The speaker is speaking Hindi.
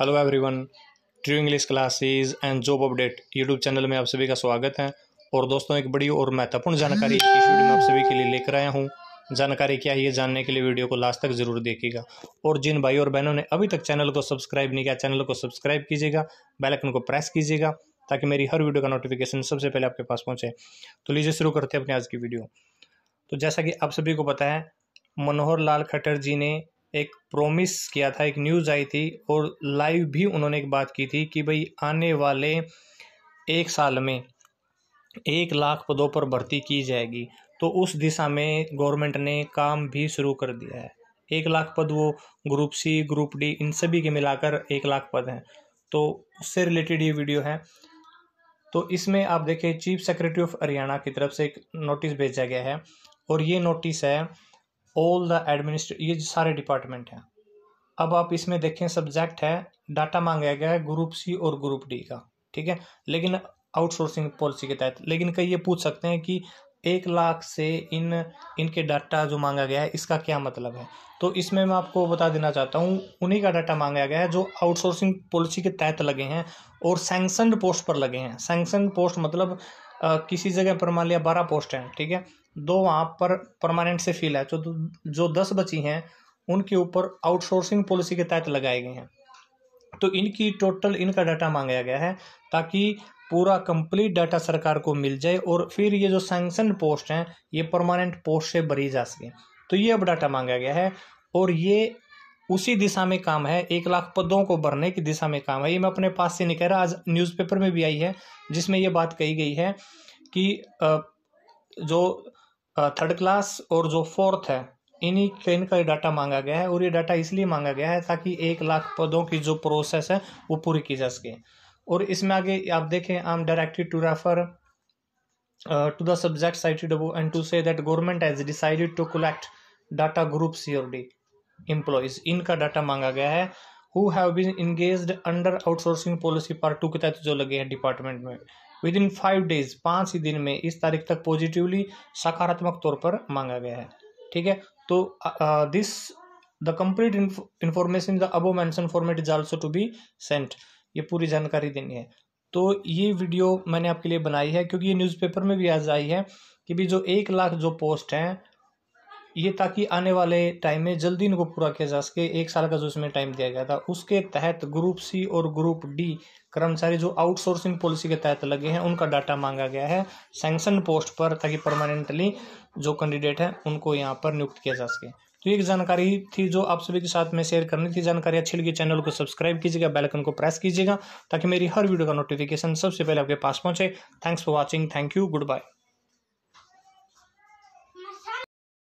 hello everyone true English classes and job update YouTube channel में आप सभी का स्वागत है और दोस्तों एक बड़ी और महत्वपूर्ण जानकारी इस वीडियो में आप सभी के लिए लेकर आया हूँ जानकारी क्या है ये जानने के लिए वीडियो को लास्ट तक जरूर देखिएगा और जिन भाई और बहनों ने अभी तक चैनल को सब्सक्राइब नहीं किया चैनल को सब्सक्राइब कीजिएगा बैलकन को प्रेस कीजिएगा ताकि मेरी हर वीडियो का नोटिफिकेशन सबसे पहले आपके पास पहुँचे तो लीजिए शुरू करते हैं अपने आज की वीडियो तो जैसा कि आप सभी को पता है मनोहर लाल खट्टर जी ने एक प्रोमिस किया था एक न्यूज़ आई थी और लाइव भी उन्होंने एक बात की थी कि भाई आने वाले एक साल में एक लाख पदों पर भर्ती की जाएगी तो उस दिशा में गवर्नमेंट ने काम भी शुरू कर दिया है एक लाख पद वो ग्रुप सी ग्रुप डी इन सभी के मिलाकर एक लाख पद हैं तो उससे रिलेटेड ये वीडियो है तो इसमें आप देखें चीफ सेक्रेटरी ऑफ हरियाणा की तरफ से एक नोटिस भेजा गया है और ये नोटिस है ऑल द एडमिनिस्ट्रे ये सारे डिपार्टमेंट हैं अब आप इसमें देखें सब्जेक्ट है डाटा मांगा गया है ग्रुप सी और ग्रुप डी का ठीक है लेकिन आउटसोर्सिंग पॉलिसी के तहत लेकिन कई ये पूछ सकते हैं कि एक लाख से इन इनके डाटा जो मांगा गया है इसका क्या मतलब है तो इसमें मैं आपको बता देना चाहता हूँ उन्हीं का डाटा मांगा गया है जो आउटसोर्सिंग पॉलिसी के तहत लगे हैं और सैंक्शनड पोस्ट पर लगे हैं सैंक्शनड पोस्ट मतलब आ, किसी जगह पर मान लिया बारह पोस्ट हैं ठीक है दो वहाँ पर परमानेंट से फील है जो जो दस बची हैं उनके ऊपर आउटसोर्सिंग पॉलिसी के तहत लगाए गए हैं तो इनकी टोटल इनका डाटा मांगा गया है ताकि पूरा कंप्लीट डाटा सरकार को मिल जाए और फिर ये जो सैंक्शन पोस्ट हैं ये परमानेंट पोस्ट से भरी जा सके तो ये अब डाटा मांगा गया है और ये उसी दिशा में काम है एक लाख पदों को भरने की दिशा में काम है ये मैं अपने पास से नहीं कह रहा आज न्यूज़पेपर में भी आई है जिसमें ये बात कही गई है कि जो थर्ड क्लास और जो फोर्थ है इन्हीं ट्रेन का डाटा मांगा गया है और ये डाटा इसलिए मांगा गया है ताकि एक लाख पदों की जो प्रोसेस है वो पूरी की जा सके और इसमें आगे आप देखें I am directed to refer to the subject I T W and to say that government has decided to collect data group C or D employees इनका डाटा मांगा गया है who have been engage under outsourcing policy part two के तहत जो लगे हैं डिपार्टमेंट में विद इन फाइव डेज पाँच ही दिन में इस तारीख तक पॉजिटिवली सकारात्मक तौर पर मांगा गया है ठीक है तो this the complete information the above mention format is also to be sent ये पूरी जानकारी देनी है तो ये वीडियो मैंने आपके लिए बनाई है क्योंकि ये न्यूज़पेपर में भी आज आई है कि भी जो एक लाख जो पोस्ट हैं ये ताकि आने वाले टाइम में जल्दी इनको पूरा किया जा सके एक साल का जो इसमें टाइम दिया गया था उसके तहत ग्रुप सी और ग्रुप डी कर्मचारी जो आउटसोर्सिंग पॉलिसी के तहत लगे हैं उनका डाटा मांगा गया है सैंक्शन पोस्ट पर ताकि परमानेंटली जो कैंडिडेट हैं उनको यहाँ पर नियुक्त किया जा सके तो एक जानकारी थी जो आप सभी के साथ में शेयर करनी थी जानकारी अच्छी लगी चैनल को सब्सक्राइब कीजिएगा बेल आइकन को प्रेस कीजिएगा ताकि मेरी हर वीडियो का नोटिफिकेशन सबसे पहले आपके पास पहुंचे thanks for watching thank you good bye